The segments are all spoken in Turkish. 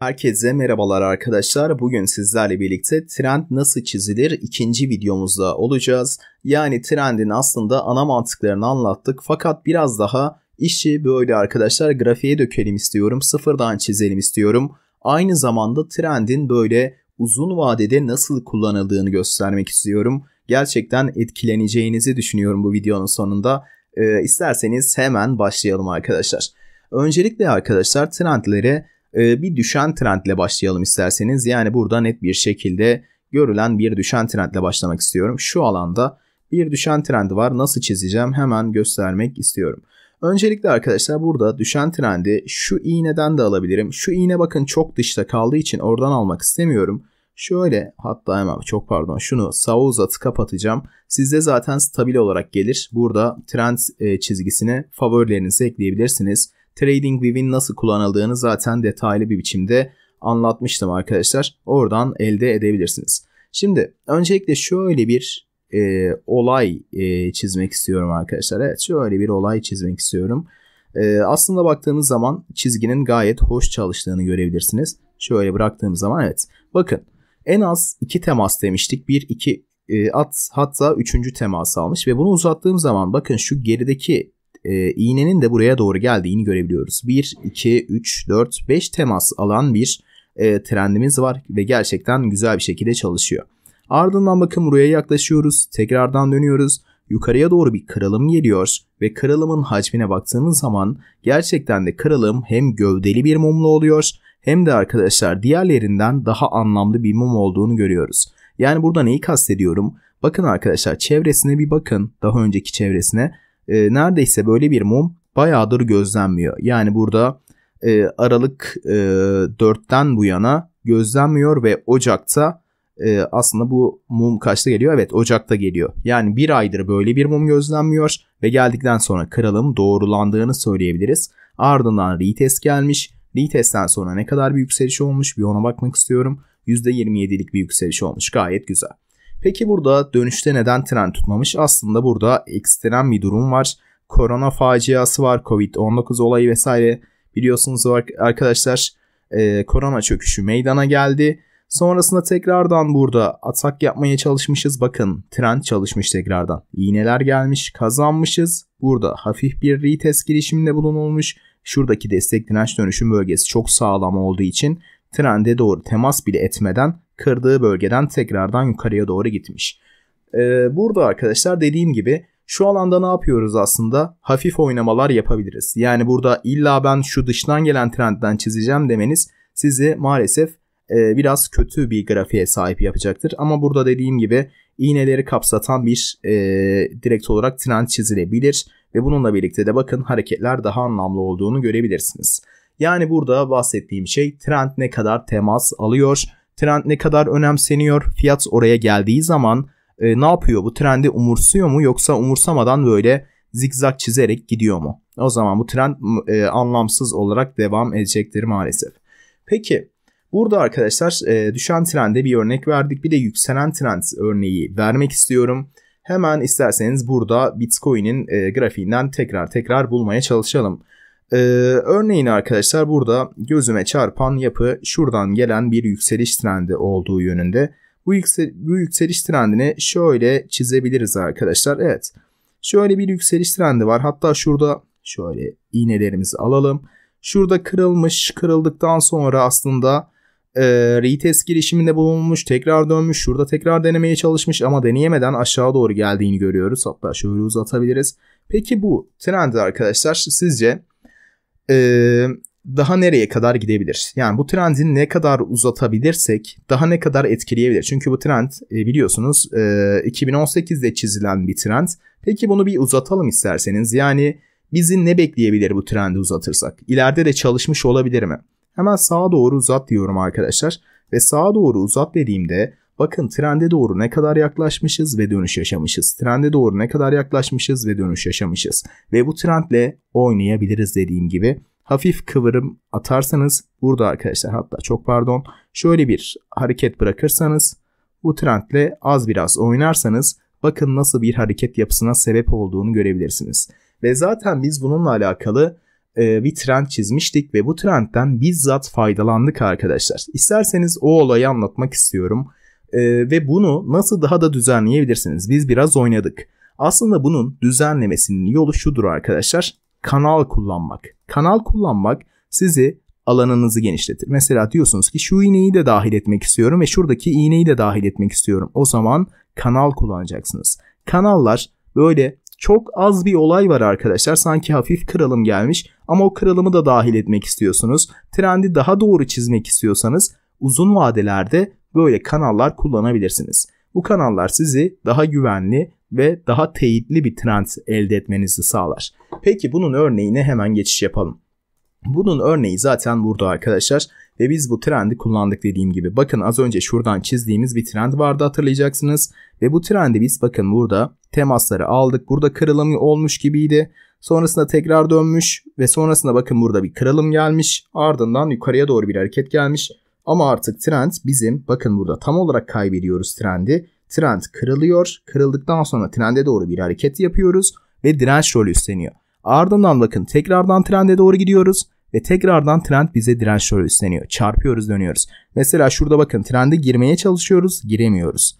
Herkese merhabalar arkadaşlar. Bugün sizlerle birlikte trend nasıl çizilir ikinci videomuzda olacağız. Yani trendin aslında ana mantıklarını anlattık fakat biraz daha işi böyle arkadaşlar grafiğe dökelim istiyorum. Sıfırdan çizelim istiyorum. Aynı zamanda trendin böyle uzun vadede nasıl kullanıldığını göstermek istiyorum. Gerçekten etkileneceğinizi düşünüyorum bu videonun sonunda. Ee, isterseniz hemen başlayalım arkadaşlar. Öncelikle arkadaşlar trendlere ee, bir düşen trendle başlayalım isterseniz. Yani burada net bir şekilde görülen bir düşen trendle başlamak istiyorum. Şu alanda bir düşen trendi var. Nasıl çizeceğim hemen göstermek istiyorum. Öncelikle arkadaşlar burada düşen trendi şu iğneden de alabilirim. Şu iğne bakın çok dışta kaldığı için oradan almak istemiyorum. Şöyle hatta hemen çok pardon şunu sağa uzatı kapatacağım. Sizde zaten stabil olarak gelir. Burada trend e, çizgisine favorilerinizi ekleyebilirsiniz. TradingView'in nasıl kullanıldığını zaten detaylı bir biçimde anlatmıştım arkadaşlar. Oradan elde edebilirsiniz. Şimdi öncelikle şöyle bir e, olay e, çizmek istiyorum arkadaşlar. Evet şöyle bir olay çizmek istiyorum. E, aslında baktığımız zaman çizginin gayet hoş çalıştığını görebilirsiniz. Şöyle bıraktığım zaman evet. Bakın en az iki temas demiştik. Bir iki e, at hatta üçüncü temas almış ve bunu uzattığım zaman bakın şu gerideki e, iğnenin de buraya doğru geldiğini görebiliyoruz. 1, 2, 3, 4, 5 temas alan bir e, trendimiz var ve gerçekten güzel bir şekilde çalışıyor. Ardından bakın buraya yaklaşıyoruz. Tekrardan dönüyoruz. Yukarıya doğru bir kırılım geliyor ve kırılımın hacmine baktığımız zaman gerçekten de kırılım hem gövdeli bir mumlu oluyor hem de arkadaşlar diğerlerinden daha anlamlı bir mum olduğunu görüyoruz. Yani burada neyi kastediyorum? Bakın arkadaşlar çevresine bir bakın daha önceki çevresine e, neredeyse böyle bir mum bayağıdır gözlenmiyor. Yani burada e, Aralık e, 4'ten bu yana gözlenmiyor ve Ocak'ta e, aslında bu mum kaçta geliyor? Evet Ocak'ta geliyor. Yani bir aydır böyle bir mum gözlenmiyor ve geldikten sonra kralım doğrulandığını söyleyebiliriz. Ardından retest gelmiş. Retest'ten sonra ne kadar bir yükseliş olmuş bir ona bakmak istiyorum. %27'lik bir yükseliş olmuş gayet güzel. Peki burada dönüşte neden tren tutmamış? Aslında burada ekstrem bir durum var. Korona faciası var, Covid-19 olayı vesaire. Biliyorsunuz arkadaşlar e, korona çöküşü meydana geldi. Sonrasında tekrardan burada atak yapmaya çalışmışız. Bakın trend çalışmış tekrardan. İğneler gelmiş kazanmışız. Burada hafif bir retest girişiminde bulunulmuş. Şuradaki destek direnç dönüşüm bölgesi çok sağlam olduğu için trende doğru temas bile etmeden kırdığı bölgeden tekrardan yukarıya doğru gitmiş. Ee, burada arkadaşlar dediğim gibi şu alanda ne yapıyoruz aslında? Hafif oynamalar yapabiliriz. Yani burada illa ben şu dıştan gelen trendden çizeceğim demeniz sizi maalesef e, biraz kötü bir grafiğe sahip yapacaktır. Ama burada dediğim gibi iğneleri kapsatan bir e, direkt olarak trend çizilebilir. Ve bununla birlikte de bakın hareketler daha anlamlı olduğunu görebilirsiniz. Yani burada bahsettiğim şey trend ne kadar temas alıyor Trend ne kadar önemseniyor? Fiyat oraya geldiği zaman e, ne yapıyor? Bu trendi umursuyor mu yoksa umursamadan böyle zigzag çizerek gidiyor mu? O zaman bu trend e, anlamsız olarak devam edecektir maalesef. Peki burada arkadaşlar e, düşen trende bir örnek verdik. Bir de yükselen trend örneği vermek istiyorum. Hemen isterseniz burada Bitcoin'in e, grafiğinden tekrar tekrar bulmaya çalışalım. Ee, örneğin arkadaşlar burada gözüme çarpan yapı şuradan gelen bir yükseliş trendi olduğu yönünde. Bu, yüksel bu yükseliş trendini şöyle çizebiliriz arkadaşlar. Evet şöyle bir yükseliş trendi var. Hatta şurada şöyle iğnelerimizi alalım. Şurada kırılmış kırıldıktan sonra aslında e, retest girişiminde bulunmuş tekrar dönmüş şurada tekrar denemeye çalışmış ama deneyemeden aşağı doğru geldiğini görüyoruz. Hatta şöyle uzatabiliriz. Peki bu trendi arkadaşlar sizce e, daha nereye kadar gidebilir? Yani bu trendi ne kadar uzatabilirsek daha ne kadar etkileyebilir? Çünkü bu trend e, biliyorsunuz e, 2018'de çizilen bir trend. Peki bunu bir uzatalım isterseniz. Yani bizi ne bekleyebilir bu trendi uzatırsak? İleride de çalışmış olabilir mi? Hemen sağa doğru uzat diyorum arkadaşlar. Ve sağa doğru uzat dediğimde Bakın trende doğru ne kadar yaklaşmışız ve dönüş yaşamışız. Trende doğru ne kadar yaklaşmışız ve dönüş yaşamışız. Ve bu trendle oynayabiliriz dediğim gibi. Hafif kıvırım atarsanız burada arkadaşlar hatta çok pardon şöyle bir hareket bırakırsanız bu trendle az biraz oynarsanız bakın nasıl bir hareket yapısına sebep olduğunu görebilirsiniz. Ve zaten biz bununla alakalı e, bir trend çizmiştik ve bu trendten bizzat faydalandık arkadaşlar. İsterseniz o olayı anlatmak istiyorum. E, ve bunu nasıl daha da düzenleyebilirsiniz? Biz biraz oynadık. Aslında bunun düzenlemesinin yolu şudur arkadaşlar. Kanal kullanmak. Kanal kullanmak sizi alanınızı genişletir. Mesela diyorsunuz ki şu iğneyi de dahil etmek istiyorum ve şuradaki iğneyi de dahil etmek istiyorum. O zaman kanal kullanacaksınız. Kanallar böyle çok az bir olay var arkadaşlar. Sanki hafif kralım gelmiş ama o kralımı da dahil etmek istiyorsunuz. Trendi daha doğru çizmek istiyorsanız uzun vadelerde böyle kanallar kullanabilirsiniz. Bu kanallar sizi daha güvenli ve daha teyitli bir trend elde etmenizi sağlar. Peki bunun örneğine hemen geçiş yapalım. Bunun örneği zaten burada arkadaşlar ve biz bu trendi kullandık dediğim gibi. Bakın az önce şuradan çizdiğimiz bir trend vardı hatırlayacaksınız ve bu trendi biz bakın burada temasları aldık. Burada kırılım olmuş gibiydi. Sonrasında tekrar dönmüş ve sonrasında bakın burada bir kırılım gelmiş. Ardından yukarıya doğru bir hareket gelmiş. Ama artık trend bizim bakın burada tam olarak kaybediyoruz trendi. Trend kırılıyor. Kırıldıktan sonra trende doğru bir hareket yapıyoruz ve direnç rolü üstleniyor. Ardından bakın tekrardan trende doğru gidiyoruz ve tekrardan trend bize direnç rolü üstleniyor. Çarpıyoruz dönüyoruz. Mesela şurada bakın trende girmeye çalışıyoruz giremiyoruz.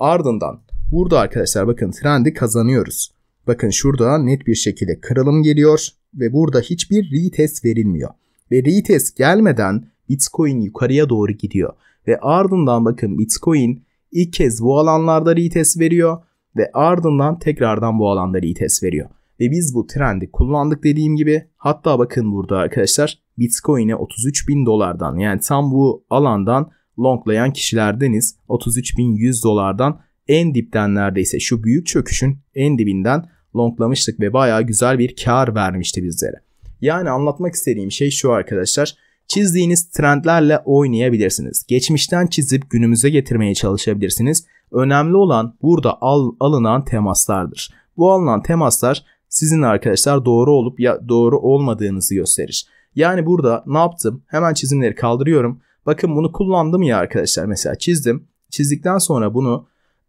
Ardından burada arkadaşlar bakın trendi kazanıyoruz. Bakın şurada net bir şekilde kırılım geliyor ve burada hiçbir retest verilmiyor. Ve retest gelmeden Bitcoin yukarıya doğru gidiyor. Ve ardından bakın Bitcoin ilk kez bu alanlarda retest veriyor ve ardından tekrardan bu alanda retest veriyor. Ve biz bu trendi kullandık dediğim gibi hatta bakın burada arkadaşlar Bitcoin'e 33 bin dolardan yani tam bu alandan longlayan kişilerdeniz 33 bin 100 dolardan en dipten neredeyse şu büyük çöküşün en dibinden longlamıştık ve bayağı güzel bir kar vermişti bizlere. Yani anlatmak istediğim şey şu arkadaşlar Çizdiğiniz trendlerle oynayabilirsiniz. Geçmişten çizip günümüze getirmeye çalışabilirsiniz. Önemli olan burada al, alınan temaslardır. Bu alınan temaslar sizin arkadaşlar doğru olup ya doğru olmadığınızı gösterir. Yani burada ne yaptım? Hemen çizimleri kaldırıyorum. Bakın bunu kullandım ya arkadaşlar. Mesela çizdim. Çizdikten sonra bunu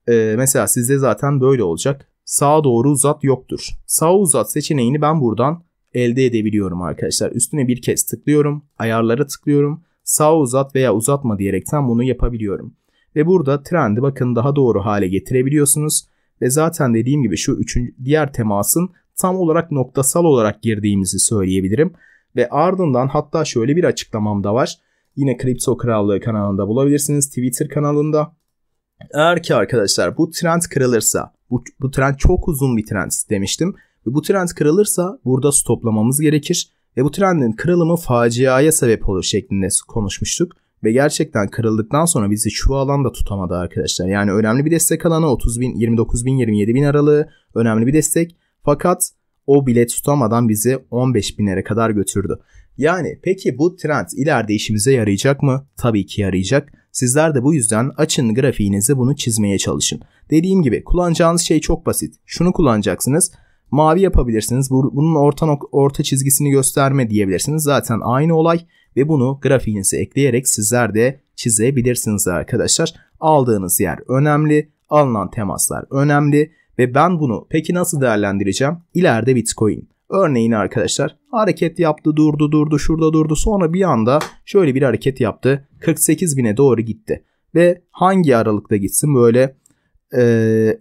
e, mesela sizde zaten böyle olacak. Sağa doğru uzat yoktur. Sağa uzat seçeneğini ben buradan elde edebiliyorum arkadaşlar. Üstüne bir kez tıklıyorum. Ayarlara tıklıyorum. Sağa uzat veya uzatma diyerekten bunu yapabiliyorum. Ve burada trendi bakın daha doğru hale getirebiliyorsunuz. Ve zaten dediğim gibi şu üçüncü, diğer temasın tam olarak noktasal olarak girdiğimizi söyleyebilirim. Ve ardından hatta şöyle bir açıklamam da var. Yine Kripto Krallığı kanalında bulabilirsiniz. Twitter kanalında. Eğer ki arkadaşlar bu trend kırılırsa, bu, bu trend çok uzun bir trend demiştim. Ve bu trend kırılırsa burada stoplamamız gerekir ve bu trendin kırılımı faciaya sebep olur şeklinde konuşmuştuk. Ve gerçekten kırıldıktan sonra bizi şu alanda tutamadı arkadaşlar. Yani önemli bir destek alanı 30 bin, 29 bin, 27 bin aralığı önemli bir destek. Fakat o bilet tutamadan bizi 15 binlere kadar götürdü. Yani peki bu trend ileride işimize yarayacak mı? Tabii ki yarayacak. Sizler de bu yüzden açın grafiğinizi bunu çizmeye çalışın. Dediğim gibi kullanacağınız şey çok basit. Şunu kullanacaksınız mavi yapabilirsiniz. Bunun orta, nok- orta çizgisini gösterme diyebilirsiniz. Zaten aynı olay ve bunu grafiğinize ekleyerek sizler de çizebilirsiniz arkadaşlar. Aldığınız yer önemli, alınan temaslar önemli ve ben bunu peki nasıl değerlendireceğim? İleride Bitcoin. Örneğin arkadaşlar hareket yaptı durdu durdu şurada durdu sonra bir anda şöyle bir hareket yaptı 48 bine doğru gitti ve hangi aralıkta gitsin böyle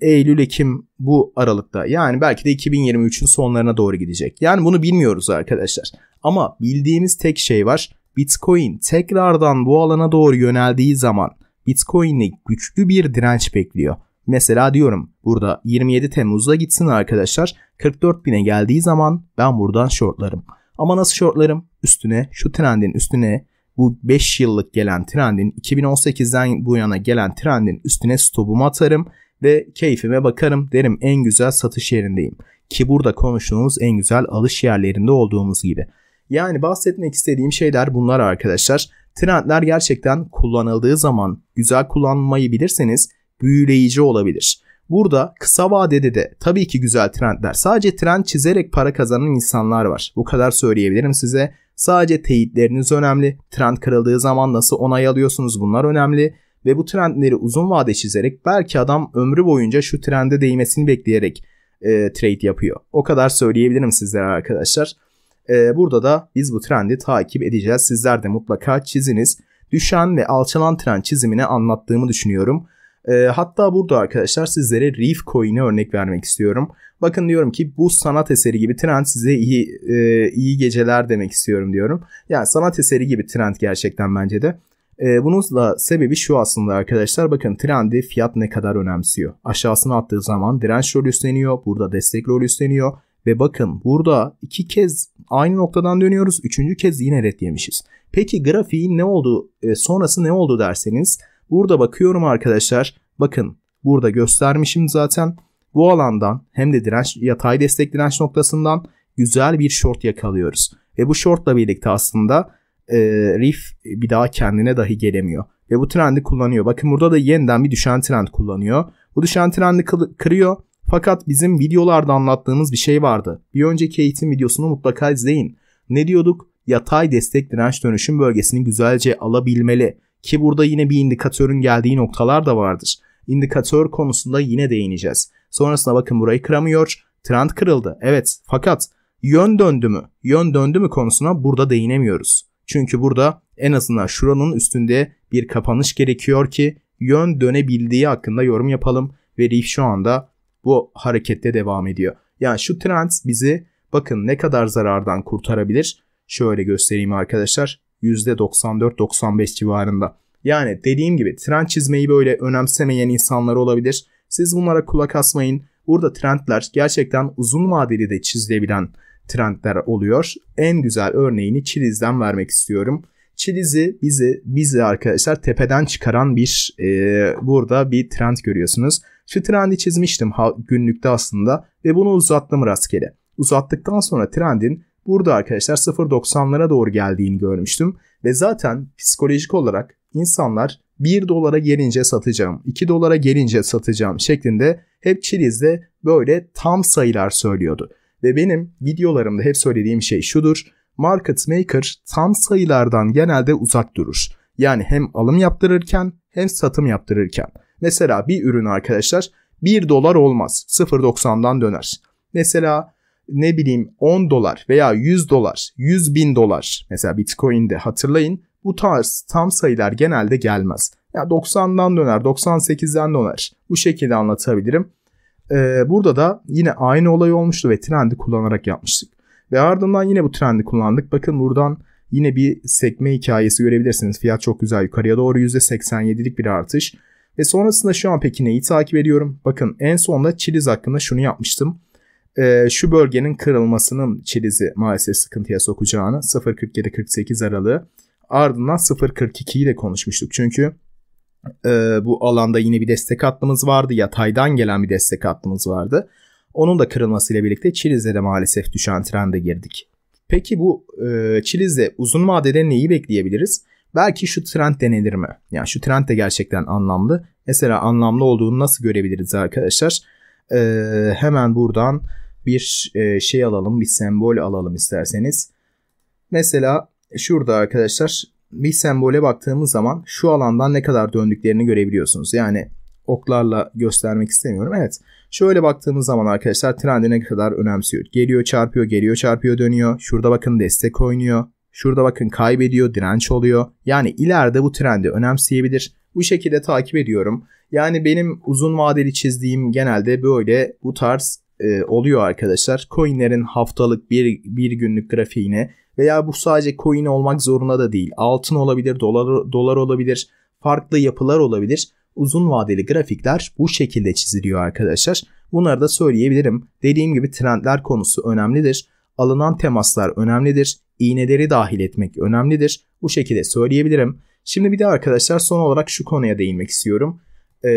Eylül-Ekim bu aralıkta yani belki de 2023'ün sonlarına doğru gidecek. Yani bunu bilmiyoruz arkadaşlar. Ama bildiğimiz tek şey var. Bitcoin tekrardan bu alana doğru yöneldiği zaman Bitcoin'i güçlü bir direnç bekliyor. Mesela diyorum burada 27 Temmuz'da gitsin arkadaşlar 44 bine geldiği zaman ben buradan shortlarım. Ama nasıl shortlarım? Üstüne şu trendin üstüne bu 5 yıllık gelen trendin 2018'den bu yana gelen trendin üstüne stopumu atarım ve keyfime bakarım derim en güzel satış yerindeyim. Ki burada konuştuğumuz en güzel alış yerlerinde olduğumuz gibi. Yani bahsetmek istediğim şeyler bunlar arkadaşlar. Trendler gerçekten kullanıldığı zaman güzel kullanmayı bilirseniz büyüleyici olabilir. Burada kısa vadede de tabii ki güzel trendler. Sadece trend çizerek para kazanan insanlar var. Bu kadar söyleyebilirim size. Sadece teyitleriniz önemli. Trend kırıldığı zaman nasıl onay alıyorsunuz bunlar önemli. Ve bu trendleri uzun vade çizerek belki adam ömrü boyunca şu trende değmesini bekleyerek e, trade yapıyor. O kadar söyleyebilirim sizlere arkadaşlar. E, burada da biz bu trendi takip edeceğiz. Sizler de mutlaka çiziniz. Düşen ve alçalan trend çizimini anlattığımı düşünüyorum. E, hatta burada arkadaşlar sizlere Reef Coin'e örnek vermek istiyorum. Bakın diyorum ki bu sanat eseri gibi trend size iyi e, iyi geceler demek istiyorum diyorum. Yani sanat eseri gibi trend gerçekten bence de. E, bunun da sebebi şu aslında arkadaşlar. Bakın trendi fiyat ne kadar önemsiyor. Aşağısına attığı zaman direnç rol üstleniyor. Burada destek rol üstleniyor. Ve bakın burada iki kez aynı noktadan dönüyoruz. Üçüncü kez yine red yemişiz. Peki grafiğin ne oldu, e, sonrası ne oldu derseniz Burada bakıyorum arkadaşlar. Bakın burada göstermişim zaten. Bu alandan hem de direnç yatay destek direnç noktasından güzel bir short yakalıyoruz. Ve bu shortla birlikte aslında e, RIF bir daha kendine dahi gelemiyor. Ve bu trendi kullanıyor. Bakın burada da yeniden bir düşen trend kullanıyor. Bu düşen trendi kırıyor. Fakat bizim videolarda anlattığımız bir şey vardı. Bir önceki eğitim videosunu mutlaka izleyin. Ne diyorduk? Yatay destek direnç dönüşüm bölgesini güzelce alabilmeli. Ki burada yine bir indikatörün geldiği noktalar da vardır. İndikatör konusunda yine değineceğiz. Sonrasında bakın burayı kıramıyor. Trend kırıldı. Evet fakat yön döndü mü? Yön döndü mü konusuna burada değinemiyoruz. Çünkü burada en azından şuranın üstünde bir kapanış gerekiyor ki yön dönebildiği hakkında yorum yapalım. Ve RIF şu anda bu harekette devam ediyor. Yani şu trend bizi bakın ne kadar zarardan kurtarabilir. Şöyle göstereyim arkadaşlar. %94-95 civarında. Yani dediğim gibi trend çizmeyi böyle önemsemeyen insanlar olabilir. Siz bunlara kulak asmayın. Burada trendler gerçekten uzun vadeli de çizilebilen trendler oluyor. En güzel örneğini Çiliz'den vermek istiyorum. Çiliz'i bizi bizi arkadaşlar tepeden çıkaran bir e, burada bir trend görüyorsunuz. Şu trendi çizmiştim günlükte aslında ve bunu uzattım rastgele. Uzattıktan sonra trendin burada arkadaşlar 0.90'lara doğru geldiğini görmüştüm. Ve zaten psikolojik olarak insanlar 1 dolara gelince satacağım, 2 dolara gelince satacağım şeklinde hep Çiliz'de böyle tam sayılar söylüyordu. Ve benim videolarımda hep söylediğim şey şudur. Market maker tam sayılardan genelde uzak durur. Yani hem alım yaptırırken hem satım yaptırırken. Mesela bir ürün arkadaşlar 1 dolar olmaz 0.90'dan döner. Mesela ne bileyim 10 dolar veya 100 dolar, 100 bin dolar mesela Bitcoin'de hatırlayın bu tarz tam sayılar genelde gelmez. Ya yani 90'dan döner, 98'den döner. Bu şekilde anlatabilirim. Ee, burada da yine aynı olay olmuştu ve trendi kullanarak yapmıştık. Ve ardından yine bu trendi kullandık. Bakın buradan yine bir sekme hikayesi görebilirsiniz. Fiyat çok güzel yukarıya doğru %87'lik bir artış. Ve sonrasında şu an peki neyi takip ediyorum? Bakın en sonda Chiliz hakkında şunu yapmıştım e, şu bölgenin kırılmasının Çiliz'i maalesef sıkıntıya sokacağını 0.47-48 aralığı ardından 0.42'yi de konuşmuştuk. Çünkü e, bu alanda yine bir destek hattımız vardı. Yataydan gelen bir destek hattımız vardı. Onun da kırılmasıyla birlikte Çiliz'e de maalesef düşen trende girdik. Peki bu e, Çiliz'de uzun vadede neyi bekleyebiliriz? Belki şu trend denilir mi? Yani şu trend de gerçekten anlamlı. Mesela anlamlı olduğunu nasıl görebiliriz arkadaşlar? E, hemen buradan bir e, şey alalım, bir sembol alalım isterseniz. Mesela şurada arkadaşlar bir sembole baktığımız zaman şu alandan ne kadar döndüklerini görebiliyorsunuz. Yani oklarla göstermek istemiyorum. Evet. Şöyle baktığımız zaman arkadaşlar trendi ne kadar önemsiyor. Geliyor çarpıyor, geliyor çarpıyor dönüyor. Şurada bakın destek oynuyor. Şurada bakın kaybediyor, direnç oluyor. Yani ileride bu trendi önemseyebilir. Bu şekilde takip ediyorum. Yani benim uzun vadeli çizdiğim genelde böyle bu tarz e, oluyor arkadaşlar. Coinlerin haftalık bir, bir günlük grafiğini veya bu sadece coin olmak zorunda da değil. Altın olabilir, dolar, dolar olabilir, farklı yapılar olabilir. Uzun vadeli grafikler bu şekilde çiziliyor arkadaşlar. Bunları da söyleyebilirim. Dediğim gibi trendler konusu önemlidir. Alınan temaslar önemlidir. İğneleri dahil etmek önemlidir. Bu şekilde söyleyebilirim. Şimdi bir de arkadaşlar son olarak şu konuya değinmek istiyorum e,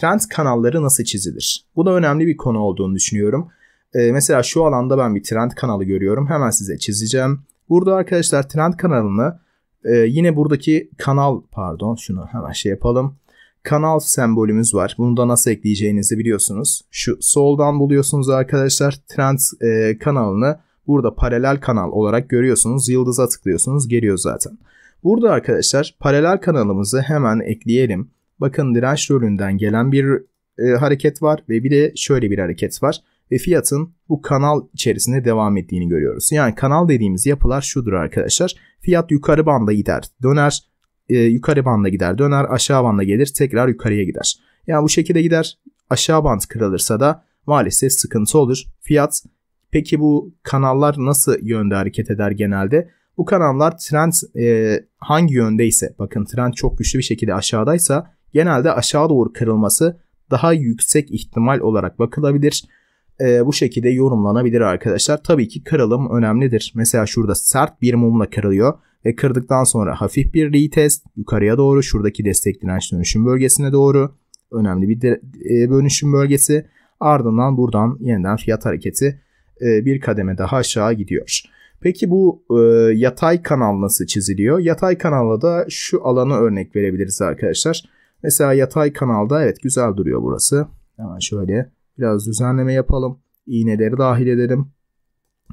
trend kanalları nasıl çizilir? Bu da önemli bir konu olduğunu düşünüyorum. E, mesela şu alanda ben bir trend kanalı görüyorum. Hemen size çizeceğim. Burada arkadaşlar trend kanalını e, yine buradaki kanal pardon şunu hemen şey yapalım. Kanal sembolümüz var. Bunu da nasıl ekleyeceğinizi biliyorsunuz. Şu soldan buluyorsunuz arkadaşlar trend e, kanalını. Burada paralel kanal olarak görüyorsunuz. Yıldıza tıklıyorsunuz. Geliyor zaten. Burada arkadaşlar paralel kanalımızı hemen ekleyelim bakın direnç rolünden gelen bir e, hareket var ve bir de şöyle bir hareket var ve fiyatın bu kanal içerisinde devam ettiğini görüyoruz. Yani kanal dediğimiz yapılar şudur arkadaşlar. Fiyat yukarı banda gider, döner, e, yukarı banda gider, döner, aşağı banda gelir, tekrar yukarıya gider. Yani bu şekilde gider. Aşağı band kırılırsa da maalesef sıkıntı olur. Fiyat peki bu kanallar nasıl yönde hareket eder genelde? Bu kanallar trend e, hangi yöndeyse bakın trend çok güçlü bir şekilde aşağıdaysa genelde aşağı doğru kırılması daha yüksek ihtimal olarak bakılabilir. E, bu şekilde yorumlanabilir arkadaşlar. Tabii ki kırılım önemlidir. Mesela şurada sert bir mumla kırılıyor ve kırdıktan sonra hafif bir retest yukarıya doğru şuradaki destek direnç dönüşüm bölgesine doğru önemli bir dönüşüm e, bölgesi. Ardından buradan yeniden fiyat hareketi e, bir kademe daha aşağı gidiyor. Peki bu e, yatay kanal nasıl çiziliyor? Yatay kanalda da şu alanı örnek verebiliriz arkadaşlar. Mesela yatay kanalda evet güzel duruyor burası. Hemen şöyle biraz düzenleme yapalım. İğneleri dahil edelim.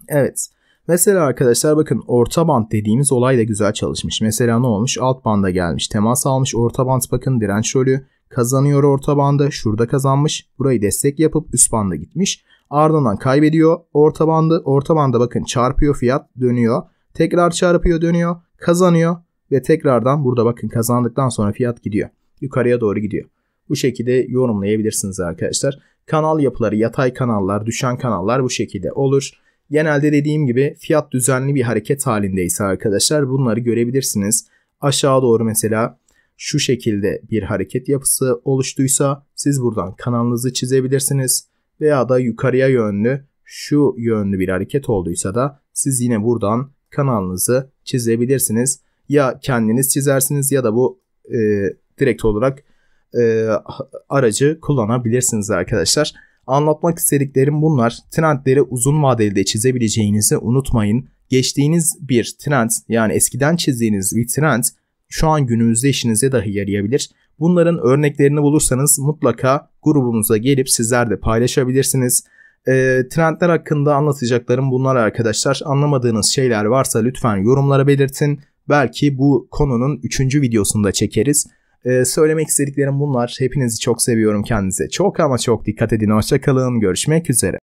Evet. Mesela arkadaşlar bakın orta band dediğimiz olay da güzel çalışmış. Mesela ne olmuş? Alt banda gelmiş. Temas almış. Orta band bakın direnç rolü kazanıyor orta banda. Şurada kazanmış. Burayı destek yapıp üst banda gitmiş. Ardından kaybediyor orta bandı. Orta banda bakın çarpıyor fiyat dönüyor. Tekrar çarpıyor dönüyor. Kazanıyor ve tekrardan burada bakın kazandıktan sonra fiyat gidiyor yukarıya doğru gidiyor. Bu şekilde yorumlayabilirsiniz arkadaşlar. Kanal yapıları, yatay kanallar, düşen kanallar bu şekilde olur. Genelde dediğim gibi fiyat düzenli bir hareket halindeyse arkadaşlar bunları görebilirsiniz. Aşağı doğru mesela şu şekilde bir hareket yapısı oluştuysa siz buradan kanalınızı çizebilirsiniz. Veya da yukarıya yönlü şu yönlü bir hareket olduysa da siz yine buradan kanalınızı çizebilirsiniz. Ya kendiniz çizersiniz ya da bu e, direkt olarak e, aracı kullanabilirsiniz arkadaşlar. Anlatmak istediklerim bunlar. Trendleri uzun vadeli de çizebileceğinizi unutmayın. Geçtiğiniz bir trend yani eskiden çizdiğiniz bir trend şu an günümüzde işinize dahi yarayabilir. Bunların örneklerini bulursanız mutlaka grubumuza gelip sizler de paylaşabilirsiniz. E, trendler hakkında anlatacaklarım bunlar arkadaşlar. Anlamadığınız şeyler varsa lütfen yorumlara belirtin. Belki bu konunun 3. videosunda çekeriz. Ee, söylemek istediklerim bunlar. Hepinizi çok seviyorum kendinize. Çok ama çok dikkat edin. Hoşçakalın. Görüşmek üzere.